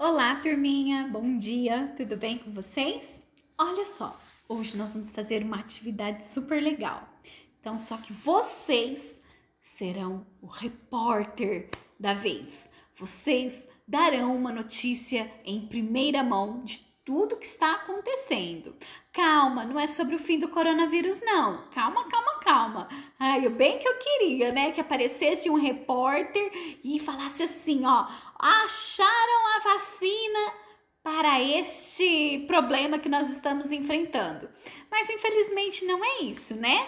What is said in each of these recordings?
Olá, turminha! Bom dia! Tudo bem com vocês? Olha só, hoje nós vamos fazer uma atividade super legal. Então, só que vocês serão o repórter da vez. Vocês darão uma notícia em primeira mão de tudo que está acontecendo. Calma, não é sobre o fim do coronavírus, não. Calma, calma, calma. Ai, bem que eu queria, né? Que aparecesse um repórter e falasse assim, ó acharam a vacina para este problema que nós estamos enfrentando. Mas infelizmente não é isso, né?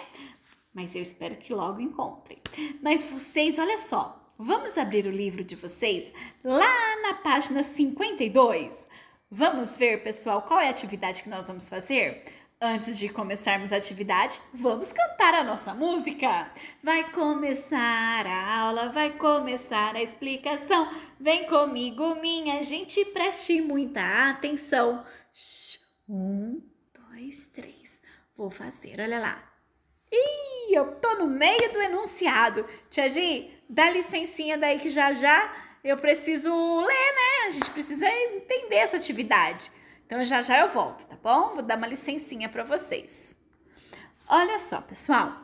Mas eu espero que logo encontrem. Mas vocês, olha só, vamos abrir o livro de vocês lá na página 52. Vamos ver, pessoal, qual é a atividade que nós vamos fazer? Antes de começarmos a atividade, vamos cantar a nossa música. Vai começar a aula, vai começar a explicação. Vem comigo, minha gente, preste muita atenção. Um, dois, três. Vou fazer, olha lá. Ih, eu tô no meio do enunciado. Tia Gi, dá licencinha daí que já já eu preciso ler, né? A gente precisa entender essa atividade. Então já já eu volto, tá bom? Vou dar uma licencinha para vocês. Olha só, pessoal.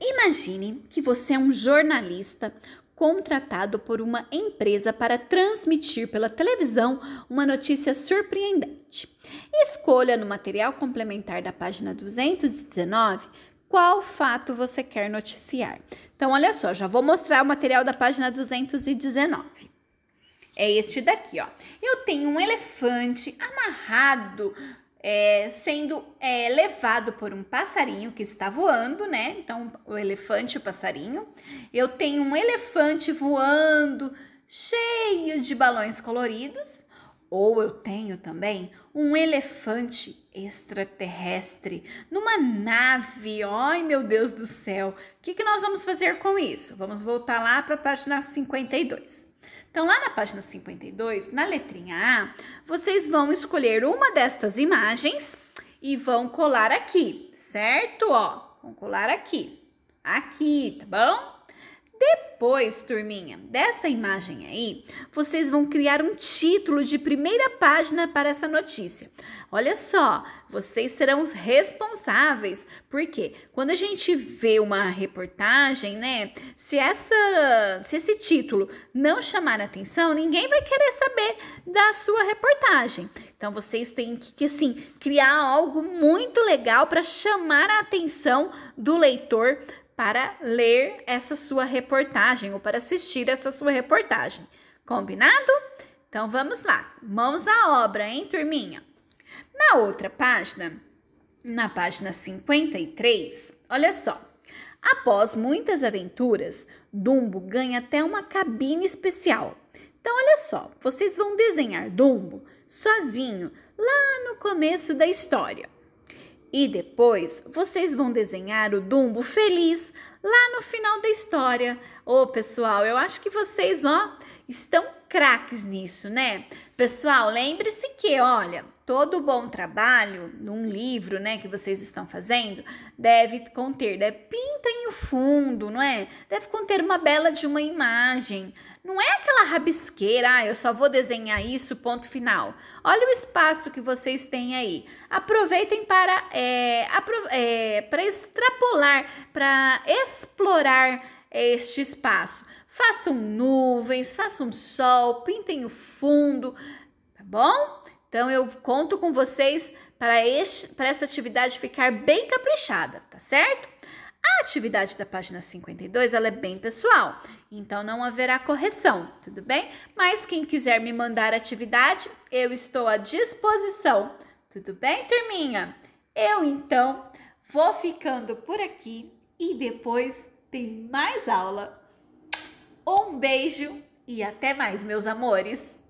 Imagine que você é um jornalista contratado por uma empresa para transmitir pela televisão uma notícia surpreendente. Escolha no material complementar da página 219 qual fato você quer noticiar. Então, olha só, já vou mostrar o material da página 219. É este daqui, ó. Eu tenho um elefante amarrado, é, sendo é, levado por um passarinho que está voando, né? Então, o elefante e o passarinho. Eu tenho um elefante voando, cheio de balões coloridos. Ou eu tenho também um elefante extraterrestre numa nave. Ai, meu Deus do céu! O que, que nós vamos fazer com isso? Vamos voltar lá para a página 52. Então, lá na página 52, na letrinha A, vocês vão escolher uma destas imagens e vão colar aqui, certo? Ó, vão colar aqui, aqui, tá bom? Depois, turminha, dessa imagem aí, vocês vão criar um título de primeira página para essa notícia. Olha só, vocês serão responsáveis, porque quando a gente vê uma reportagem, né? Se, essa, se esse título não chamar atenção, ninguém vai querer saber da sua reportagem. Então vocês têm que, assim, criar algo muito legal para chamar a atenção do leitor para ler essa sua reportagem ou para assistir essa sua reportagem. Combinado? Então vamos lá, mãos à obra, hein, turminha? Na outra página, na página 53, olha só. Após muitas aventuras, Dumbo ganha até uma cabine especial. Então, olha só, vocês vão desenhar Dumbo sozinho lá no começo da história. E depois vocês vão desenhar o Dumbo feliz lá no final da história. Ô, oh, pessoal, eu acho que vocês, ó, estão craques nisso, né? Pessoal, lembre-se que, olha, todo bom trabalho, num livro, né, que vocês estão fazendo, deve conter, né, pintem o fundo, não é? Deve conter uma bela de uma imagem. Não é aquela rabisqueira, ah, eu só vou desenhar isso, ponto final. Olha o espaço que vocês têm aí. Aproveitem para, é, apro é, para extrapolar, para explorar este espaço. Façam nuvens, façam sol, pintem o fundo, tá bom? Então eu conto com vocês para, este, para atividade ficar bem caprichada, tá certo? A atividade da página 52 ela é bem pessoal, então não haverá correção, tudo bem? Mas quem quiser me mandar atividade, eu estou à disposição, tudo bem, turminha? Eu então vou ficando por aqui e depois tem mais aula. Um beijo e até mais, meus amores!